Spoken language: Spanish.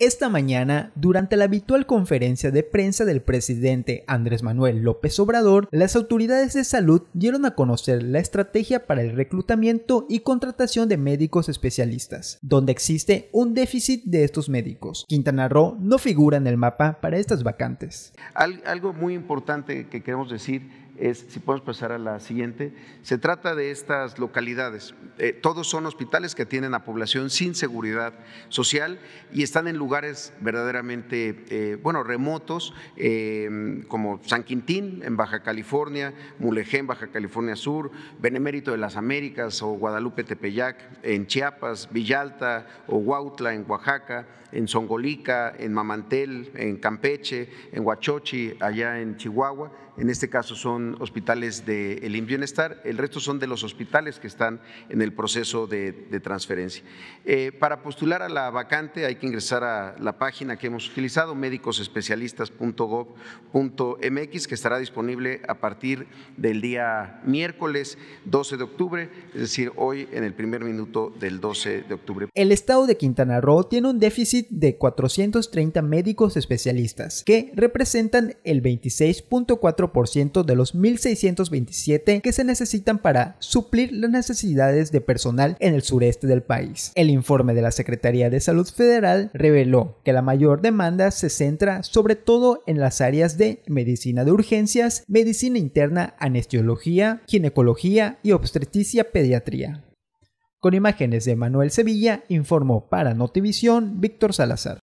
Esta mañana, durante la habitual conferencia de prensa del presidente Andrés Manuel López Obrador, las autoridades de salud dieron a conocer la estrategia para el reclutamiento y contratación de médicos especialistas, donde existe un déficit de estos médicos. Quintana Roo no figura en el mapa para estas vacantes. algo muy importante que queremos decir es, si podemos pasar a la siguiente, se trata de estas localidades. Eh, todos son hospitales que tienen a población sin seguridad social y están en lugares verdaderamente, eh, bueno, remotos, eh, como San Quintín en Baja California, Mulején, Baja California Sur, Benemérito de las Américas o Guadalupe Tepeyac en Chiapas, Villalta o Huautla en Oaxaca, en Songolica en Mamantel, en Campeche, en Huachochi, allá en Chihuahua. En este caso son hospitales del de Bienestar, el resto son de los hospitales que están en el proceso de, transferencia. Eh, para postular a la vacante hay que ingresar a la página que hemos utilizado, médicosespecialistas.gov.mx, que estará disponible a partir del día miércoles 12 de octubre, es decir, hoy en el primer minuto del 12 de octubre. El estado de Quintana Roo tiene un déficit de 430 médicos especialistas, que representan el 26.4% de los 1,627 que se necesitan para suplir las necesidades de personal en el sureste del país. El informe de la Secretaría de Salud Federal reveló que la mayor demanda se centra sobre todo en las áreas de medicina de urgencias, medicina interna, anestesiología, ginecología y obstetricia pediatría. Con imágenes de Manuel Sevilla, informó para Notivisión Víctor Salazar.